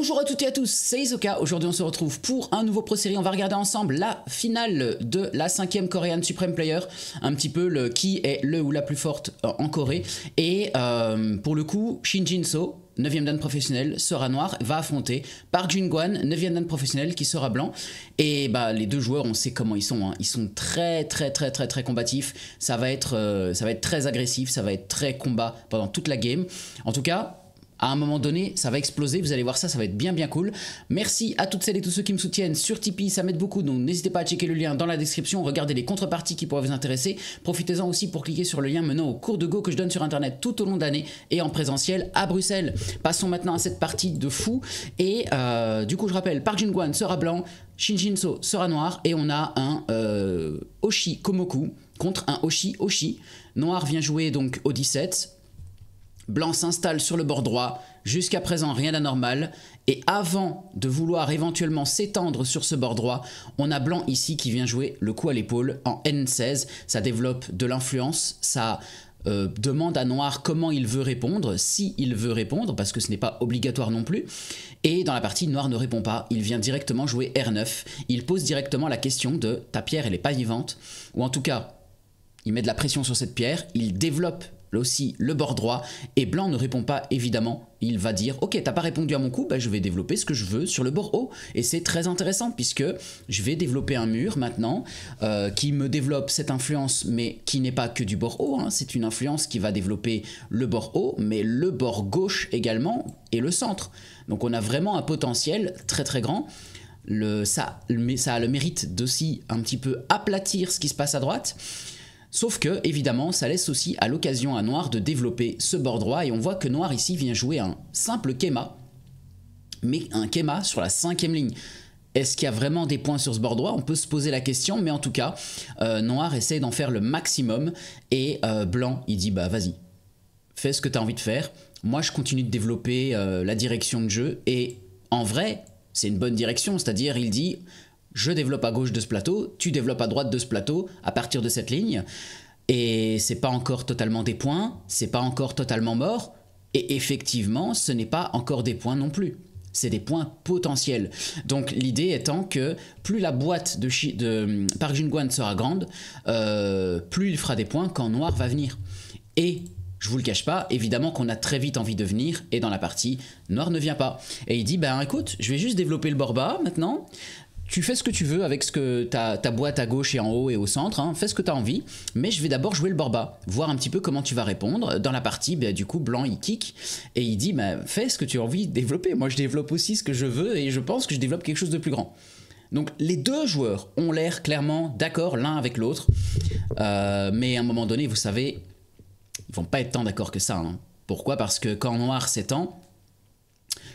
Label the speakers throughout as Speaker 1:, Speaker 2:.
Speaker 1: Bonjour à toutes et à tous, c'est Isoka. Aujourd'hui, on se retrouve pour un nouveau pro On va regarder ensemble la finale de la cinquième e Korean Supreme Player. Un petit peu le qui est le ou la plus forte euh, en Corée. Et euh, pour le coup, Shin Jin So, 9 e dan professionnel, sera noir, va affronter par Jun Guan, 9 e dan professionnel, qui sera blanc. Et bah, les deux joueurs, on sait comment ils sont. Hein. Ils sont très, très, très, très, très combatifs. Ça va, être, euh, ça va être très agressif, ça va être très combat pendant toute la game. En tout cas, à un moment donné, ça va exploser. Vous allez voir ça, ça va être bien, bien cool. Merci à toutes celles et tous ceux qui me soutiennent sur Tipeee. Ça m'aide beaucoup. Donc, n'hésitez pas à checker le lien dans la description. Regardez les contreparties qui pourraient vous intéresser. Profitez-en aussi pour cliquer sur le lien menant au cours de Go que je donne sur Internet tout au long de l'année et en présentiel à Bruxelles. Passons maintenant à cette partie de fou. Et euh, du coup, je rappelle, Park jin Guan sera blanc, Shin Jin-so sera noir et on a un euh, Oshi Komoku contre un Oshi Oshi. Noir vient jouer donc au 17, Blanc s'installe sur le bord droit, jusqu'à présent rien d'anormal, et avant de vouloir éventuellement s'étendre sur ce bord droit, on a Blanc ici qui vient jouer le coup à l'épaule en N16, ça développe de l'influence, ça euh, demande à Noir comment il veut répondre, si il veut répondre, parce que ce n'est pas obligatoire non plus. Et dans la partie, Noir ne répond pas, il vient directement jouer R9, il pose directement la question de ta pierre elle est pas vivante, ou en tout cas, il met de la pression sur cette pierre, il développe Là aussi le bord droit, et blanc ne répond pas évidemment, il va dire « Ok, t'as pas répondu à mon coup, bah, je vais développer ce que je veux sur le bord haut ». Et c'est très intéressant puisque je vais développer un mur maintenant euh, qui me développe cette influence, mais qui n'est pas que du bord haut, hein. c'est une influence qui va développer le bord haut, mais le bord gauche également, et le centre. Donc on a vraiment un potentiel très très grand. Le, ça, ça a le mérite d'aussi un petit peu aplatir ce qui se passe à droite, Sauf que, évidemment, ça laisse aussi à l'occasion à Noir de développer ce bord droit et on voit que Noir ici vient jouer un simple Kema, mais un Kema sur la cinquième ligne. Est-ce qu'il y a vraiment des points sur ce bord droit On peut se poser la question, mais en tout cas, euh, Noir essaie d'en faire le maximum et euh, Blanc, il dit bah vas-y, fais ce que tu as envie de faire. Moi, je continue de développer euh, la direction de jeu et en vrai, c'est une bonne direction, c'est-à-dire il dit je développe à gauche de ce plateau, tu développes à droite de ce plateau à partir de cette ligne. Et c'est pas encore totalement des points, c'est pas encore totalement mort. Et effectivement, ce n'est pas encore des points non plus. C'est des points potentiels. Donc l'idée étant que plus la boîte de, de Park sera grande, euh, plus il fera des points quand Noir va venir. Et je vous le cache pas, évidemment qu'on a très vite envie de venir, et dans la partie, Noir ne vient pas. Et il dit, ben écoute, je vais juste développer le Borba maintenant, tu fais ce que tu veux avec ce que ta, boîte à gauche et en haut et au centre, hein. fais ce que tu as envie, mais je vais d'abord jouer le borba, voir un petit peu comment tu vas répondre. Dans la partie, bah, du coup, Blanc, il kick et il dit, bah, fais ce que tu as envie de développer, moi je développe aussi ce que je veux et je pense que je développe quelque chose de plus grand. Donc les deux joueurs ont l'air clairement d'accord l'un avec l'autre, euh, mais à un moment donné, vous savez, ils vont pas être tant d'accord que ça. Hein. Pourquoi Parce que quand Noir s'étend,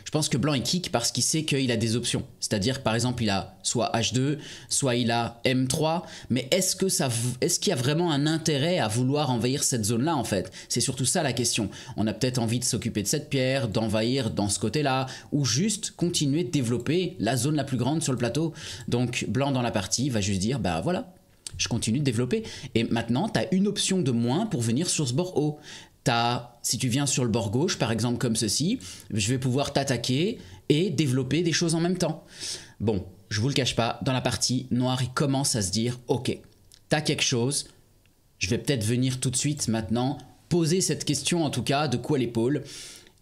Speaker 1: je pense que blanc il kick parce qu'il sait qu'il a des options. C'est-à-dire par exemple il a soit H2, soit il a M3, mais est-ce que ça est-ce qu'il y a vraiment un intérêt à vouloir envahir cette zone-là en fait C'est surtout ça la question. On a peut-être envie de s'occuper de cette pierre, d'envahir dans ce côté-là ou juste continuer de développer la zone la plus grande sur le plateau. Donc blanc dans la partie va juste dire bah voilà, je continue de développer. Et maintenant, tu as une option de moins pour venir sur ce bord haut si tu viens sur le bord gauche, par exemple comme ceci, je vais pouvoir t'attaquer et développer des choses en même temps. Bon, je vous le cache pas, dans la partie noire, il commence à se dire, ok, tu as quelque chose, je vais peut-être venir tout de suite maintenant poser cette question en tout cas de quoi l'épaule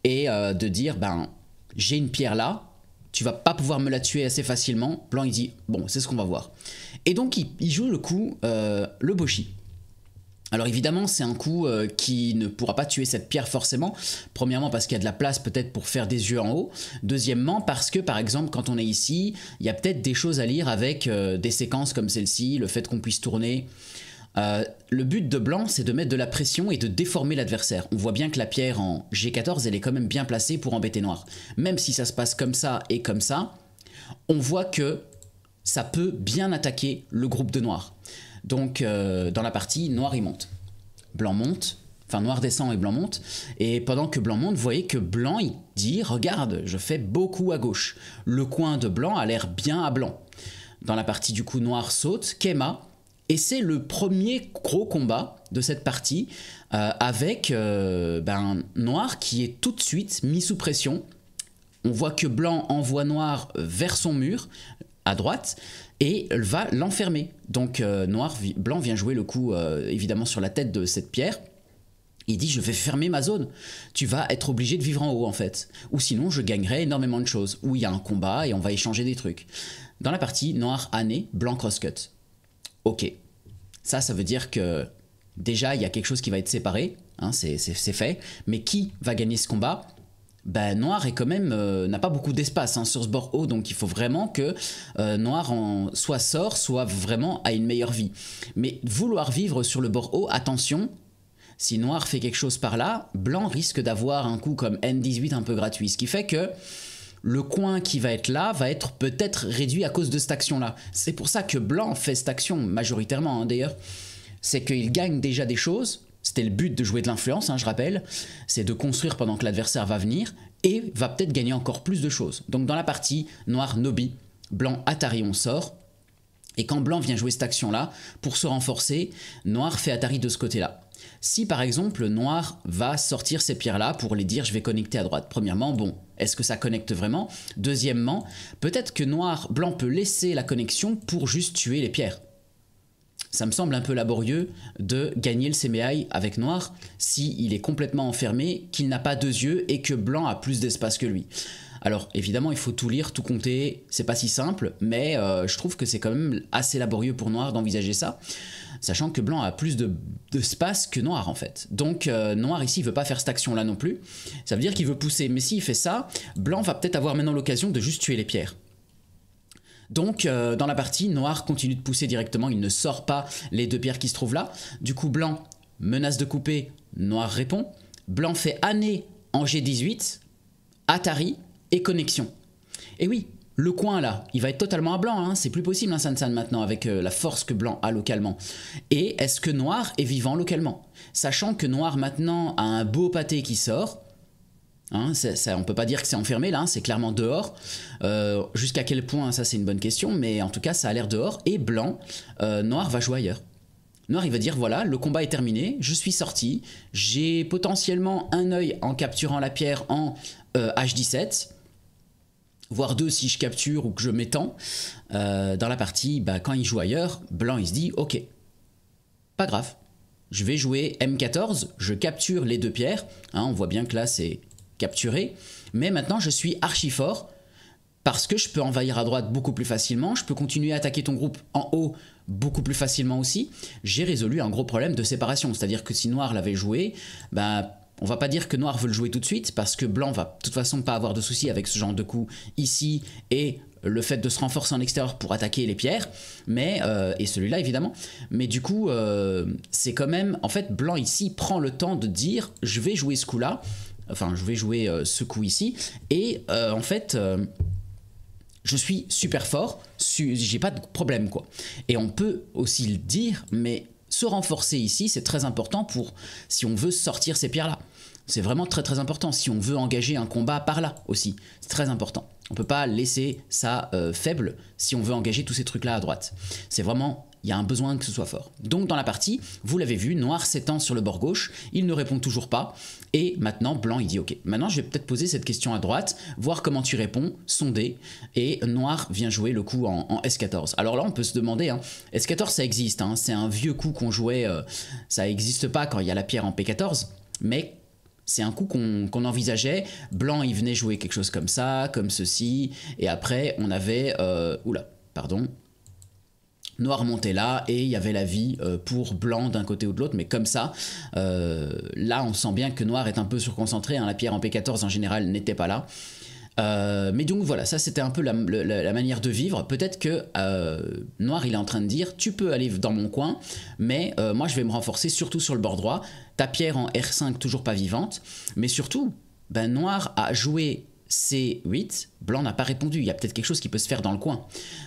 Speaker 1: et euh, de dire, ben, j'ai une pierre là, tu vas pas pouvoir me la tuer assez facilement. Blanc, il dit, bon, c'est ce qu'on va voir. Et donc, il, joue le coup, euh, le boshi. Alors évidemment, c'est un coup euh, qui ne pourra pas tuer cette pierre forcément. Premièrement parce qu'il y a de la place peut-être pour faire des yeux en haut. Deuxièmement parce que par exemple quand on est ici, il y a peut-être des choses à lire avec euh, des séquences comme celle-ci, le fait qu'on puisse tourner. Euh, le but de blanc, c'est de mettre de la pression et de déformer l'adversaire. On voit bien que la pierre en G14, elle est quand même bien placée pour embêter noir. Même si ça se passe comme ça et comme ça, on voit que ça peut bien attaquer le groupe de noir. Donc euh, dans la partie, noir il monte, blanc monte, enfin noir descend et blanc monte. Et pendant que blanc monte, vous voyez que blanc il dit regarde, je fais beaucoup à gauche. Le coin de blanc a l'air bien à blanc. Dans la partie du coup noir saute, Kema. Et c'est le premier gros combat de cette partie euh, avec euh, ben, Noir qui est tout de suite mis sous pression. On voit que Blanc envoie Noir vers son mur à droite et va l'enfermer. Donc euh, Noir, Blanc vient jouer le coup euh, évidemment sur la tête de cette pierre. Il dit je vais fermer ma zone. Tu vas être obligé de vivre en haut en fait. Ou sinon je gagnerai énormément de choses. Ou il y a un combat et on va échanger des trucs. Dans la partie noir année, blanc crosscut. Ok. Ça, ça veut dire que déjà il y a quelque chose qui va être séparé. Hein, c'est fait. Mais qui va gagner ce combat ben, Noir est quand même euh, n'a pas beaucoup d'espace hein, sur ce bord haut, donc il faut vraiment que euh, Noir en soit sort, soit vraiment à une meilleure vie. Mais vouloir vivre sur le bord haut, attention, si Noir fait quelque chose par là, Blanc risque d'avoir un coup comme N18 un peu gratuit, ce qui fait que le coin qui va être là va être peut-être réduit à cause de cette action-là. C'est pour ça que Blanc fait cette action majoritairement hein, d'ailleurs, c'est qu'il gagne déjà des choses c'était le but de jouer de l'influence, hein, je rappelle, c'est de construire pendant que l'adversaire va venir et va peut-être gagner encore plus de choses. Donc dans la partie, noir Nobi, blanc Atari on sort, et quand blanc vient jouer cette action-là, pour se renforcer, noir fait Atari de ce côté-là. Si par exemple noir va sortir ces pierres-là pour les dire je vais connecter à droite, premièrement, bon, est-ce que ça connecte vraiment Deuxièmement, peut-être que noir, blanc peut laisser la connexion pour juste tuer les pierres ça me semble un peu laborieux de gagner le CMI avec noir si il est complètement enfermé, qu'il n'a pas deux yeux et que blanc a plus d'espace que lui. Alors évidemment, il faut tout lire, tout compter, c'est pas si simple, mais euh, je trouve que c'est quand même assez laborieux pour noir d'envisager ça, sachant que blanc a plus de, de que noir en fait. Donc euh, noir ici veut pas faire cette action là non plus. Ça veut dire qu'il veut pousser, mais s'il fait ça, blanc va peut-être avoir maintenant l'occasion de juste tuer les pierres. Donc euh, dans la partie, noir continue de pousser directement, il ne sort pas les deux pierres qui se trouvent là. Du coup blanc menace de couper, noir répond. Blanc fait année en G18, Atari et connexion. Et oui, le coin là, il va être totalement à blanc, hein. c'est plus possible un hein, San Sansan maintenant avec euh, la force que blanc a localement. Et est-ce que noir est vivant localement Sachant que noir maintenant a un beau pâté qui sort, Hein, on peut pas dire que c'est enfermé là, hein, c'est clairement dehors. Euh, jusqu'à quel point, ça c'est une bonne question, mais en tout cas ça a l'air dehors. Et blanc, euh, noir va jouer ailleurs. Noir, il va dire voilà, le combat est terminé, je suis sorti, j'ai potentiellement un œil en capturant la pierre en H17, euh, voire deux si je capture ou que je m'étends. dans la partie, bah, quand il joue ailleurs, blanc il se dit ok, pas grave, je vais jouer M14, je capture les deux pierres. Hein, on voit bien que là c'est capturé, mais maintenant je suis archi fort parce que je peux envahir à droite beaucoup plus facilement, je peux continuer à attaquer ton groupe en haut beaucoup plus facilement aussi. J'ai résolu un gros problème de séparation, c'est-à-dire que si Noir l'avait joué, on bah, on va pas dire que Noir veut le jouer tout de suite parce que Blanc va de toute façon pas avoir de soucis avec ce genre de coup ici et le fait de se renforcer en extérieur pour attaquer les pierres, mais euh, et celui-là évidemment. Mais du coup, euh, c'est quand même en fait Blanc ici prend le temps de dire je vais jouer ce coup-là Enfin, je vais jouer euh, ce coup ici. Et euh, en fait, euh, je suis super fort, j'ai pas de problème quoi. Et on peut aussi le dire, mais se renforcer ici, c'est très important pour si on veut sortir ces pierres-là. C'est vraiment très très important. Si on veut engager un combat par là aussi, c'est très important. On peut pas laisser ça faible si on veut engager tous ces trucs-là à droite. C'est vraiment il y a un besoin que ce soit fort. Donc dans la partie, vous l'avez vu, noir s'étend sur le bord gauche, il ne répond toujours pas, et maintenant blanc il dit ok. Maintenant je vais peut-être poser cette question à droite, voir comment tu réponds, sonder, et noir vient jouer le coup en, S14. Alors là on peut se demander, hein, S14 ça existe, hein, c'est un vieux coup qu'on jouait, euh, ça n'existe pas quand il y a la pierre en P14, mais c'est un coup qu'on envisageait. Blanc, il venait jouer quelque chose comme ça, comme ceci. Et après, on avait... Euh, oula, pardon. Noir montait là et il y avait la vie euh, pour Blanc d'un côté ou de l'autre, mais comme ça, euh, là on sent bien que Noir est un peu surconcentré, hein. la pierre en P14 en général n'était pas là. Euh, mais donc voilà, ça c'était un peu la, manière de vivre. Peut-être que Noir il est en train de dire tu peux aller dans mon coin, mais moi je vais me renforcer surtout sur le bord droit. Ta pierre en R5 toujours pas vivante, mais surtout, ben, Noir a joué C8, blanc n'a pas répondu. Il y a peut-être quelque chose qui peut se faire dans le coin.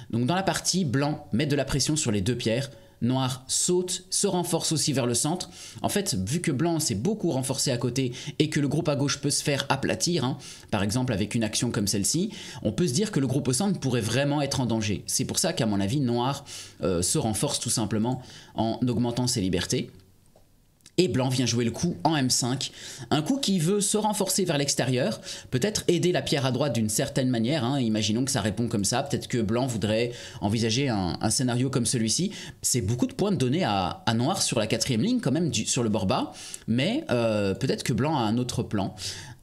Speaker 1: Donc dans la partie, blanc met de la pression sur les deux pierres. Noir saute, se renforce aussi vers le centre. En fait, vu que blanc s'est beaucoup renforcé à côté et que le groupe à gauche peut se faire aplatir, hein, par exemple avec une action comme celle-ci, on peut se dire que le groupe au centre pourrait vraiment être en danger. C'est pour ça qu'à mon avis, noir euh, se renforce tout simplement en augmentant ses libertés et blanc vient jouer le coup en M5. Un coup qui veut se renforcer vers l'extérieur, peut-être aider la pierre à droite d'une certaine manière, hein. imaginons que ça répond comme ça, peut-être que blanc voudrait envisager un, scénario comme celui-ci. C'est beaucoup de points de à, noir sur la quatrième ligne quand même, sur le bord bas, mais euh, peut-être que blanc a un autre plan,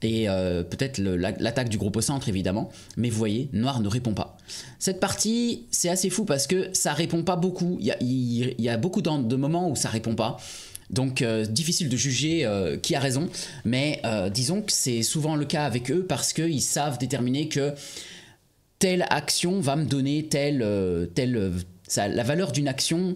Speaker 1: et euh, peut-être l'attaque du groupe au centre évidemment, mais vous voyez, noir ne répond pas. Cette partie, c'est assez fou parce que ça répond pas beaucoup, il y a, il y a beaucoup de moments où ça répond pas, donc euh, difficile de juger euh, qui a raison, mais euh, disons que c'est souvent le cas avec eux parce qu'ils savent déterminer que telle action va me donner telle... telle la valeur d'une action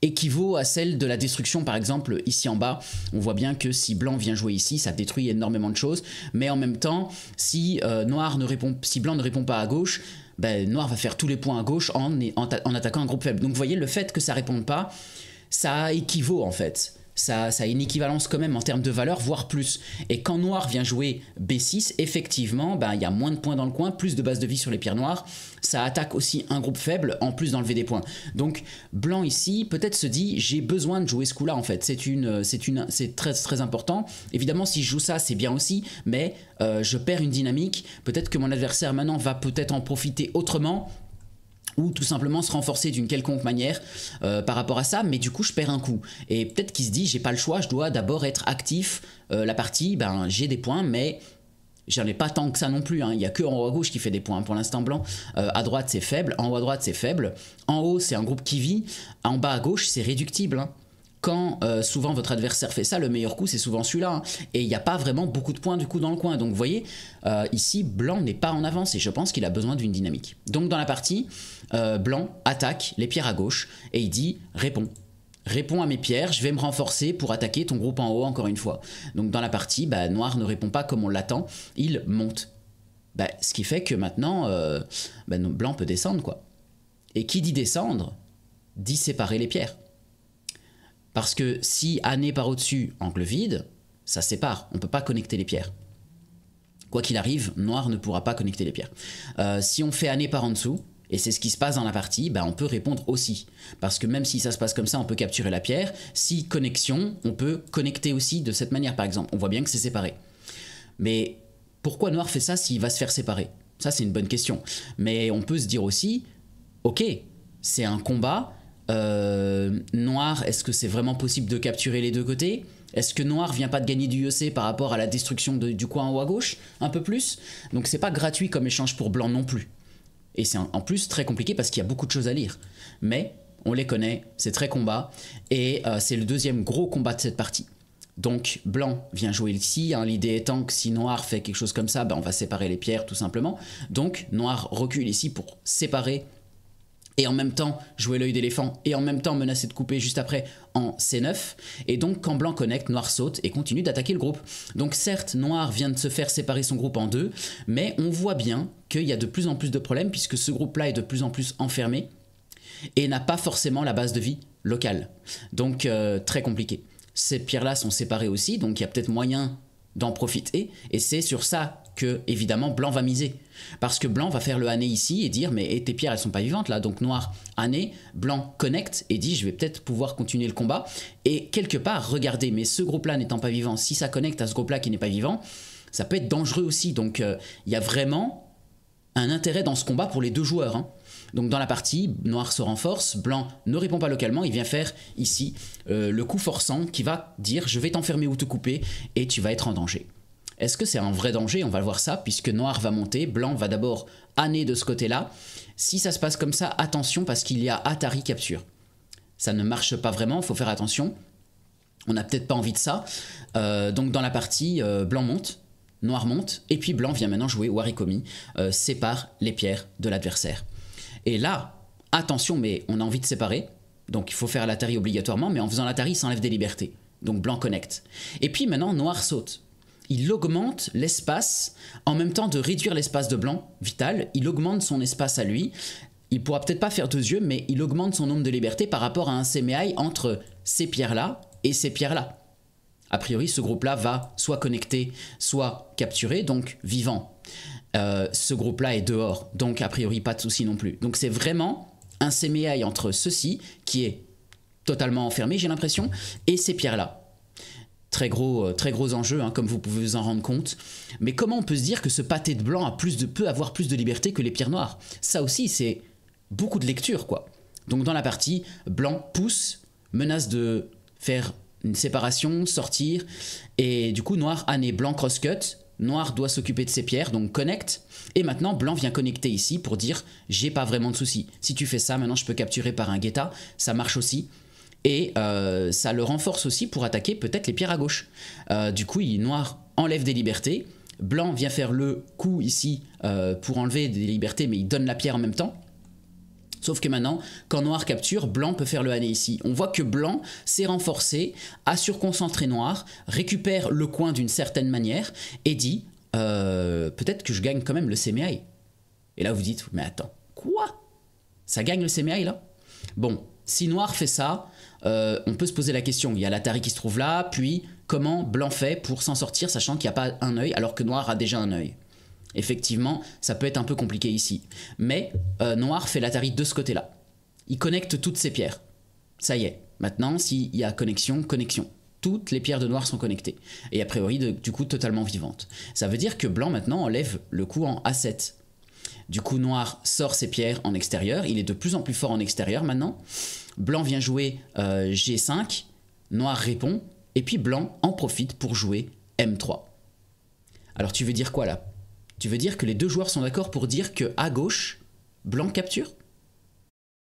Speaker 1: équivaut à celle de la destruction par exemple ici en bas on voit bien que si blanc vient jouer ici ça détruit énormément de choses mais en même temps si noir ne répond si blanc ne répond pas à gauche ben, noir va faire tous les points à gauche en, en, attaquant un groupe faible donc vous voyez le fait que ça réponde pas ça équivaut en fait ça, ça, a une équivalence quand même en termes de valeur, voire plus. Et quand noir vient jouer B6, effectivement, ben, il y a moins de points dans le coin, plus de base de vie sur les pierres noires. Ça attaque aussi un groupe faible, en plus d'enlever des points. Donc blanc ici, peut-être se dit, j'ai besoin de jouer ce coup-là en fait. C'est une, c'est une, c'est très, très important. Évidemment, si je joue ça, c'est bien aussi, mais euh, je perds une dynamique. Peut-être que mon adversaire maintenant va peut-être en profiter autrement ou tout simplement se renforcer d'une quelconque manière euh, par rapport à ça, mais du coup je perds un coup. Et peut-être qu'il se dit, j'ai pas le choix, je dois d'abord être actif, euh, la partie, ben j'ai des points, mais j'en ai pas tant que ça non plus, hein. il y a que en haut à gauche qui fait des points, pour l'instant blanc, euh, à droite c'est faible, en haut à droite c'est faible, en haut c'est un groupe qui vit, en bas à gauche c'est réductible. Hein quand euh, souvent votre adversaire fait ça, le meilleur coup c'est souvent celui-là. Hein. Et il n'y a pas vraiment beaucoup de points du coup dans le coin. Donc vous voyez, euh, ici Blanc n'est pas en avance et je pense qu'il a besoin d'une dynamique. Donc dans la partie, euh, Blanc attaque les pierres à gauche et il dit réponds. Réponds à mes pierres, je vais me renforcer pour attaquer ton groupe en haut encore une fois. Donc dans la partie, bah, Noir ne répond pas comme on l'attend, il monte. Bah, ce qui fait que maintenant, bah, Blanc peut descendre quoi. Et qui dit descendre, dit séparer les pierres. Parce que si année par au-dessus, angle vide, ça sépare. On ne peut pas connecter les pierres. Quoi qu'il arrive, noir ne pourra pas connecter les pierres. Euh, si on fait année par en dessous, et c'est ce qui se passe dans la partie, bah, on peut répondre aussi. Parce que même si ça se passe comme ça, on peut capturer la pierre. Si connexion, on peut connecter aussi de cette manière, par exemple. On voit bien que c'est séparé. Mais pourquoi Noir fait ça s'il va se faire séparer Ça, c'est une bonne question. Mais on peut se dire aussi, ok, c'est un combat, euh, noir, est-ce que c'est vraiment possible de capturer les deux côtés Est-ce que noir vient pas de gagner du EC par rapport à la destruction du coin en haut à gauche Un peu plus Donc c'est pas gratuit comme échange pour blanc non plus. Et c'est en plus très compliqué parce qu'il y a beaucoup de choses à lire. Mais on les connaît, c'est très combat, et euh, c'est le deuxième gros combat de cette partie. Donc blanc vient jouer ici, hein. l'idée étant que si noir fait quelque chose comme ça, ben, on va séparer les pierres tout simplement. Donc noir recule ici pour séparer et en même temps jouer l'œil d'éléphant, et en même temps menacer de couper juste après en C9. Et donc quand blanc connecte, noir saute et continue d'attaquer le groupe. Donc certes, noir vient de se faire séparer son groupe en deux, mais on voit bien qu'il y a de plus en plus de problèmes puisque ce groupe-là est de plus en plus enfermé et n'a pas forcément la base de vie locale. Donc euh, très compliqué. Ces pierres-là sont séparées aussi, donc il y a peut-être moyen d'en profiter, et c'est sur ça que évidemment blanc va miser. Parce que blanc va faire le année ici et dire mais eh, tes pierres elles sont pas vivantes là donc noir année blanc connecte et dit je vais peut-être pouvoir continuer le combat et quelque part regardez mais ce groupe là n'étant pas vivant si ça connecte à ce groupe là qui n'est pas vivant ça peut être dangereux aussi donc euh, il y a vraiment un intérêt dans ce combat pour les deux joueurs. Hein. Donc dans la partie, noir se renforce, blanc ne répond pas localement, il vient faire ici euh, le coup forçant qui va dire je vais t'enfermer ou te couper et tu vas être en danger. Est-ce que c'est un vrai danger On va voir ça, puisque noir va monter, blanc va d'abord âner de ce côté-là. Si ça se passe comme ça, attention, parce qu'il y a Atari capture. Ça ne marche pas vraiment, il faut faire attention. On n'a peut-être pas envie de ça. Euh, donc dans la partie, euh, blanc monte, noir monte, et puis blanc vient maintenant jouer Warikomi, euh, sépare les pierres de l'adversaire. Et là, attention, mais on a envie de séparer, donc il faut faire l'Atari obligatoirement, mais en faisant l'Atari, il s'enlève des libertés. Donc blanc connecte. Et puis maintenant, noir saute il augmente l'espace, en même temps de réduire l'espace de blanc vital, il augmente son espace à lui. Il pourra peut-être pas faire deux yeux, mais il augmente son nombre de liberté par rapport à un CMI entre ces pierres-là et ces pierres-là. A priori, ce groupe-là va soit connecté, soit capturé, donc vivant. Euh, ce groupe-là est dehors, donc a priori pas de souci non plus. Donc c'est vraiment un CMI entre ceci, qui est totalement enfermé, j'ai l'impression, et ces pierres-là très gros, euh, très gros enjeux, hein, comme vous pouvez vous en rendre compte. Mais comment on peut se dire que ce pâté de blanc a plus de, peut avoir plus de liberté que les pierres noires Ça aussi, c'est beaucoup de lecture, quoi. Donc dans la partie, blanc pousse, menace de faire une séparation, sortir, et du coup, noir, année, blanc, crosscut, Noir doit s'occuper de ses pierres, donc connecte. Et maintenant, blanc vient connecter ici pour dire j'ai pas vraiment de soucis. Si tu fais ça, maintenant je peux capturer par un guetta. Ça marche aussi. Et euh, ça le renforce aussi pour attaquer peut-être les pierres à gauche. Euh, du coup, il noir enlève des libertés. Blanc vient faire le coup ici euh, pour enlever des libertés, mais il donne la pierre en même temps. Sauf que maintenant, quand noir capture, blanc peut faire le hané ici. On voit que blanc s'est renforcé, a surconcentré noir, récupère le coin d'une certaine manière et dit peut-être que je gagne quand même le CMI. Et là vous dites mais attends, quoi Ça gagne le CMI là Bon, si noir fait ça, euh, on peut se poser la question. Il y a l'Atari qui se trouve là, puis comment Blanc fait pour s'en sortir, sachant qu'il n'y a pas un œil, alors que Noir a déjà un œil Effectivement, ça peut être un peu compliqué ici. Mais euh, Noir fait l'Atari de ce côté-là. Il connecte toutes ses pierres. Ça y est. Maintenant, s'il y a connexion, connexion. Toutes les pierres de Noir sont connectées. Et a priori, du coup, totalement vivantes. Ça veut dire que Blanc, maintenant, enlève le coup en A7. Du coup, Noir sort ses pierres en extérieur. Il est de plus en plus fort en extérieur maintenant. Blanc vient jouer euh, G5, noir répond, et puis blanc en profite pour jouer M3. Alors tu veux dire quoi là Tu veux dire que les deux joueurs sont d'accord pour dire que à gauche, blanc capture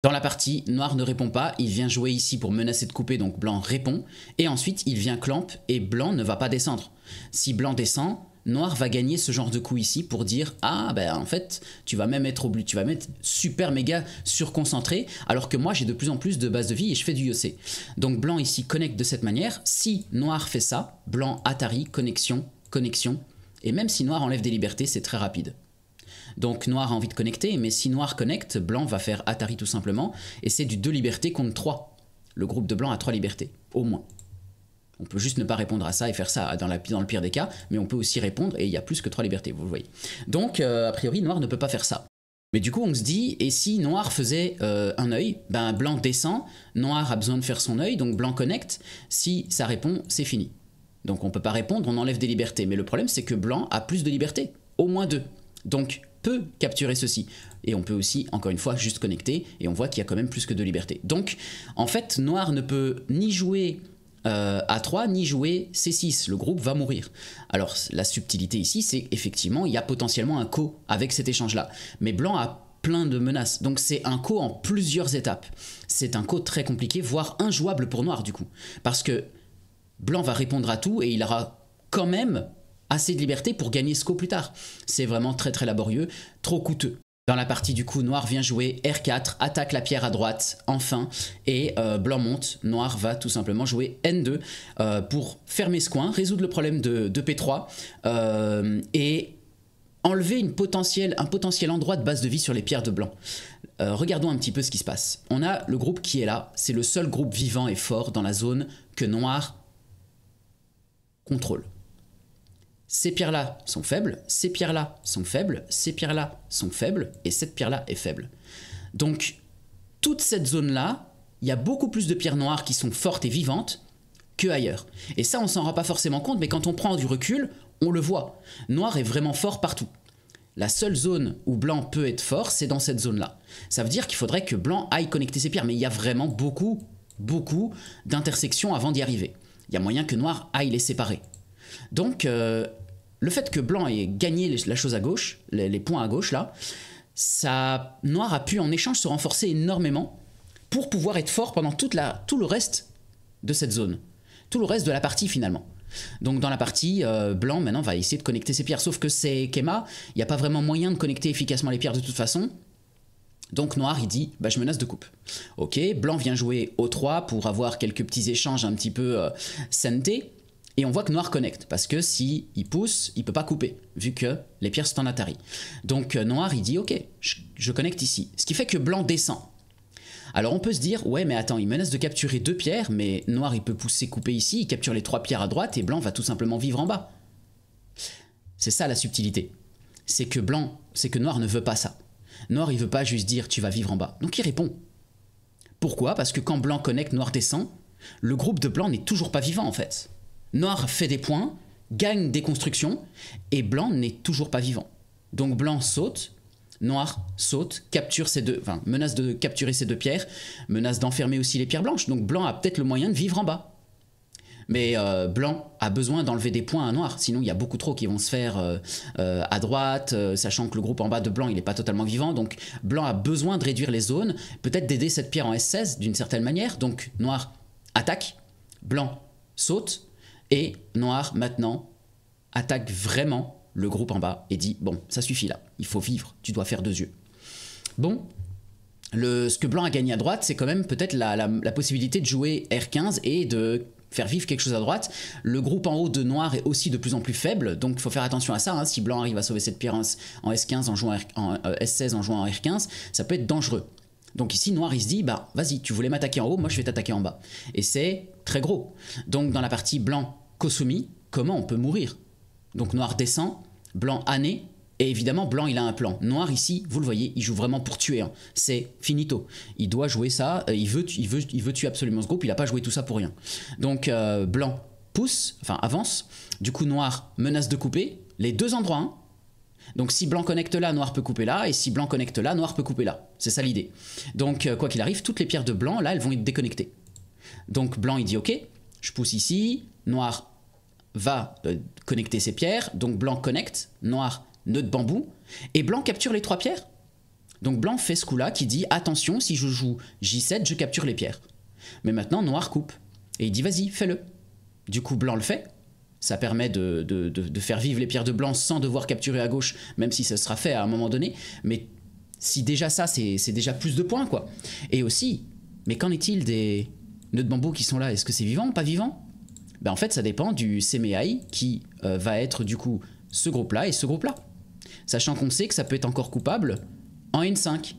Speaker 1: dans la partie, noir ne répond pas, il vient jouer ici pour menacer de couper, donc blanc répond, et ensuite il vient clamp, et blanc ne va pas descendre. Si blanc descend, noir va gagner ce genre de coup ici pour dire ah ben en fait tu vas même être obligé, tu vas mettre super méga surconcentré alors que moi j'ai de plus en plus de base de vie et je fais du IOC. Donc blanc ici connecte de cette manière. Si noir fait ça, blanc Atari connexion connexion et même si noir enlève des libertés c'est très rapide. Donc noir a envie de connecter, mais si noir connecte, blanc va faire Atari tout simplement, et c'est du 2 libertés contre 3. Le groupe de blanc a 3 libertés, au moins. On peut juste ne pas répondre à ça et faire ça dans, le pire des cas, mais on peut aussi répondre et il y a plus que trois libertés, vous le voyez. Donc, euh, a priori, noir ne peut pas faire ça. Mais du coup, on se dit, et si noir faisait euh, un œil, ben blanc descend, noir a besoin de faire son œil, donc blanc connecte. Si ça répond, c'est fini. Donc on ne peut pas répondre, on enlève des libertés. Mais le problème, c'est que blanc a plus de libertés, au moins deux. Donc peut capturer ceci. Et on peut aussi, encore une fois, juste connecter, et on voit qu'il y a quand même plus que deux libertés. Donc, en fait, noir ne peut ni jouer a3 euh, ni jouer C6, le groupe va mourir. Alors la subtilité ici, c'est effectivement, il y a potentiellement un co avec cet échange-là. Mais blanc a plein de menaces, donc c'est un co en plusieurs étapes. C'est un co très compliqué, voire injouable pour noir du coup. Parce que blanc va répondre à tout et il aura quand même assez de liberté pour gagner ce co plus tard. C'est vraiment très très laborieux, trop coûteux. Dans la partie du coup, noir vient jouer R4, attaque la pierre à droite, enfin, et euh, blanc monte, noir va tout simplement jouer N2 euh, pour fermer ce coin, résoudre le problème de, P3, euh, et enlever une potentiel, un potentiel endroit de base de vie sur les pierres de blanc. regardons un petit peu ce qui se passe. On a le groupe qui est là, c'est le seul groupe vivant et fort dans la zone que noir contrôle. Ces pierres-là sont faibles, ces pierres-là sont faibles, ces pierres-là sont faibles, et cette pierre-là est faible. Donc, toute cette zone-là, il y a beaucoup plus de pierres noires qui sont fortes et vivantes que ailleurs. Et ça, on s'en rend pas forcément compte, mais quand on prend du recul, on le voit. Noir est vraiment fort partout. La seule zone où blanc peut être fort, c'est dans cette zone-là. Ça veut dire qu'il faudrait que blanc aille connecter ses pierres, mais il y a vraiment beaucoup, beaucoup d'intersections avant d'y arriver. Il y a moyen que noir aille les séparer. Donc, euh, le fait que Blanc ait gagné la chose à gauche, les, points à gauche là, ça, Noir a pu en échange se renforcer énormément pour pouvoir être fort pendant tout le reste de cette zone, tout le reste de la partie finalement. Donc dans la partie, euh, Blanc maintenant va essayer de connecter ses pierres, sauf que c'est Kema, il n'y a pas vraiment moyen de connecter efficacement les pierres de toute façon. Donc Noir il dit bah, je menace de coupe. Ok, Blanc vient jouer o 3 pour avoir quelques petits échanges un petit peu euh, santé. Et on voit que noir connecte, parce que si il pousse, il peut pas couper, vu que les pierres sont en Atari. Donc euh, noir, il dit ok, je, connecte ici. Ce qui fait que blanc descend. Alors on peut se dire, ouais mais attends, il menace de capturer deux pierres, mais noir il peut pousser, couper ici, il capture les trois pierres à droite et blanc va tout simplement vivre en bas. C'est ça la subtilité. C'est que blanc, c'est que noir ne veut pas ça. Noir il veut pas juste dire tu vas vivre en bas. Donc il répond. Pourquoi Parce que quand blanc connecte, noir descend, le groupe de blanc n'est toujours pas vivant en fait. Noir fait des points, gagne des constructions, et Blanc n'est toujours pas vivant. Donc Blanc saute, Noir saute, capture ces deux, enfin, menace de capturer ces deux pierres, menace d'enfermer aussi les pierres blanches. Donc Blanc a peut-être le moyen de vivre en bas. Mais euh, Blanc a besoin d'enlever des points à Noir, sinon il y a beaucoup trop qui vont se faire euh, euh, à droite, sachant que le groupe en bas de Blanc il n'est pas totalement vivant, donc Blanc a besoin de réduire les zones, peut-être d'aider cette pierre en S16 d'une certaine manière, donc Noir attaque, Blanc saute, et Noir, maintenant, attaque vraiment le groupe en bas et dit Bon, ça suffit là, il faut vivre, tu dois faire deux yeux. Bon, le, ce que Blanc a gagné à droite, c'est quand même peut-être la, possibilité de jouer R15 et de faire vivre quelque chose à droite. Le groupe en haut de Noir est aussi de plus en plus faible, donc il faut faire attention à ça. Hein. Si Blanc arrive à sauver cette pierre en, S15, euh, en, jouant en S16, en jouant en R15, ça peut être dangereux. Donc ici, Noir, il se dit, bah vas-y, tu voulais m'attaquer en haut, moi je vais t'attaquer en bas. Et c'est très gros. Donc dans la partie Blanc Kosumi, comment on peut mourir Donc noir descend, blanc année, et évidemment, blanc, il a un plan. Noir, ici, vous le voyez, il joue vraiment pour tuer. Hein. C'est finito. Il doit jouer ça. Euh, il veut, il veut tuer absolument ce groupe. Il n'a pas joué tout ça pour rien. Donc, euh, blanc pousse, enfin avance. Du coup, noir menace de couper les deux endroits. Hein. Donc, si blanc connecte là, noir peut couper là. Et si blanc connecte là, noir peut couper là. C'est ça l'idée. Donc, euh, quoi qu'il arrive, toutes les pierres de blanc, là, elles vont être déconnectées. Donc, blanc, il dit OK, je pousse ici. Noir va euh, connecter ses pierres, donc blanc connecte, noir nœud de bambou, et blanc capture les trois pierres. Donc blanc fait ce coup-là qui dit attention, si je joue J7, je capture les pierres. Mais maintenant, noir coupe. Et il dit vas-y, fais-le. Du coup, blanc le fait. Ça permet de, faire vivre les pierres de blanc sans devoir capturer à gauche, même si ça sera fait à un moment donné. Mais si déjà ça, c'est déjà plus de points, quoi. Et aussi, mais qu'en est-il des nœuds de bambou qui sont là Est-ce que c'est vivant, pas vivant ben, en fait, ça dépend du CMEI qui euh, va être du coup ce groupe-là et ce groupe-là. Sachant qu'on sait que ça peut être encore coupable en N5.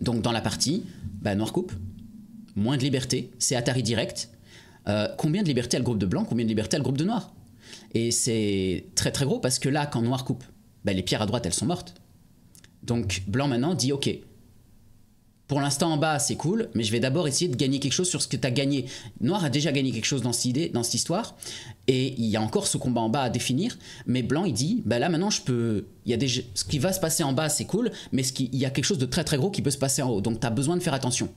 Speaker 1: Donc dans la partie, ben, noir coupe, moins de liberté, c'est Atari direct. Euh, combien de liberté a le groupe de blanc, combien de liberté a le groupe de noir Et c'est très très gros parce que là, quand noir coupe, ben, les pierres à droite, elles sont mortes. Donc blanc maintenant dit ok, pour l'instant en bas, c'est cool, mais je vais d'abord essayer de gagner quelque chose sur ce que tu as gagné. Noir a déjà gagné quelque chose dans cette idée, dans cette histoire, et il y a encore ce combat en bas à définir, mais Blanc, il dit, bah là maintenant, je peux... Il y a des... Ce qui va se passer en bas, c'est cool, mais ce qui... il y a quelque chose de très très gros qui peut se passer en haut, donc tu as besoin de faire attention.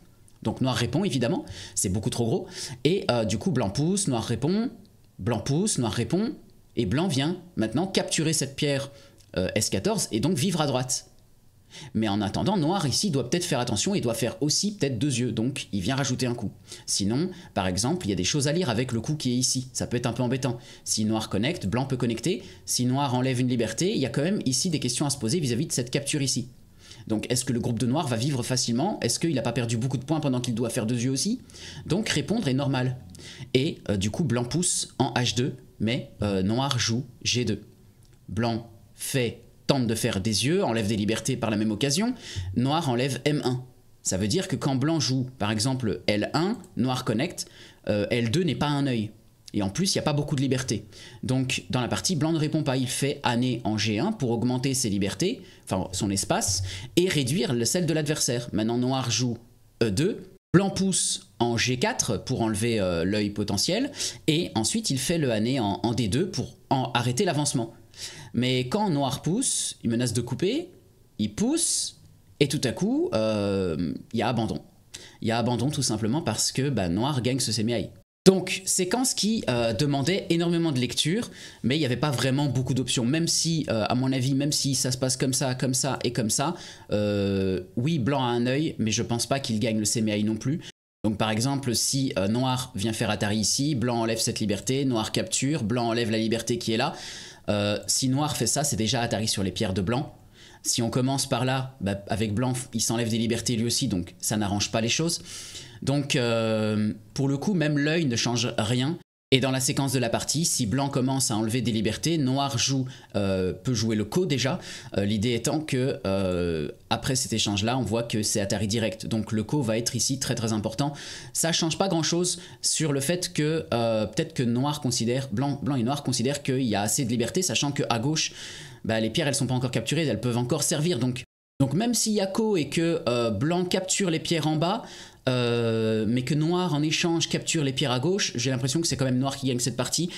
Speaker 1: Donc Noir répond, évidemment, c'est beaucoup trop gros, et euh, du coup, Blanc pousse, Noir répond, Blanc pousse, Noir répond, et Blanc vient maintenant capturer cette pierre euh, S14 et donc vivre à droite. Mais en attendant, Noir ici doit peut-être faire attention et doit faire aussi peut-être deux yeux, donc il vient rajouter un coup. Sinon, par exemple, il y a des choses à lire avec le coup qui est ici, ça peut être un peu embêtant. Si Noir connecte, Blanc peut connecter, si Noir enlève une liberté, il y a quand même ici des questions à se poser vis-à-vis de cette capture ici. Donc est-ce que le groupe de Noir va vivre facilement Est-ce qu'il n'a pas perdu beaucoup de points pendant qu'il doit faire deux yeux aussi Donc répondre est normal. Et euh, du coup, Blanc pousse en H2, mais euh, Noir joue G2. Blanc fait tente de faire des yeux, enlève des libertés par la même occasion, noir enlève M1. Ça veut dire que quand blanc joue, par exemple, L1, noir connecte, euh, L2 n'est pas un œil. Et en plus, il n'y a pas beaucoup de liberté. Donc, dans la partie, blanc ne répond pas. Il fait année en G1 pour augmenter ses libertés, enfin son espace, et réduire celle de l'adversaire. Maintenant, noir joue E2, blanc pousse en G4 pour enlever euh, l'œil potentiel, et ensuite il fait le année en, D2 pour arrêter l'avancement. Mais quand Noir pousse, il menace de couper, il pousse, et tout à coup, euh, il y a abandon. Il y a abandon tout simplement parce que bah, Noir gagne ce CMI. Donc, séquence qui euh, demandait énormément de lecture, mais il n'y avait pas vraiment beaucoup d'options. Même si, euh, à mon avis, même si ça se passe comme ça, comme ça et comme ça, oui, blanc a un œil, mais je pense pas qu'il gagne le semi-ai non plus. Donc, par exemple, si noir vient faire Atari ici, blanc enlève cette liberté, noir capture, blanc enlève la liberté qui est là. Euh, si noir fait ça, c'est déjà Atari sur les pierres de blanc. Si on commence par là, bah, avec blanc, il s'enlève des libertés lui aussi, donc ça n'arrange pas les choses. Donc, euh, pour le coup, même l'œil ne change rien. Et dans la séquence de la partie, si blanc commence à enlever des libertés, noir joue, euh, peut jouer le co déjà. Euh, l'idée étant que euh, après cet échange-là, on voit que c'est Atari direct. Donc le co va être ici très très important. Ça ne change pas grand-chose sur le fait que peut-être que noir considère, blanc, blanc et noir considèrent qu'il y a assez de liberté, sachant qu'à gauche, bah, les pierres elles sont pas encore capturées, elles peuvent encore servir. Donc donc même a Yako et que Blanc capture les pierres en bas, euh, mais que Noir en échange capture les pierres à gauche, j'ai l'impression que c'est quand même Noir qui gagne cette partie.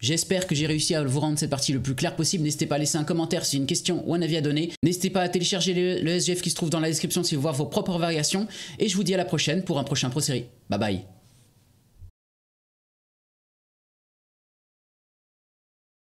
Speaker 1: J'espère que j'ai réussi à vous rendre cette partie le plus clair possible. N'hésitez pas à laisser un commentaire si une question ou un avis à donner. N'hésitez pas à télécharger le, SGF qui se trouve dans la description si vous voulez voir vos propres variations. Et je vous dis à la prochaine pour un prochain Pro-Série. Bye bye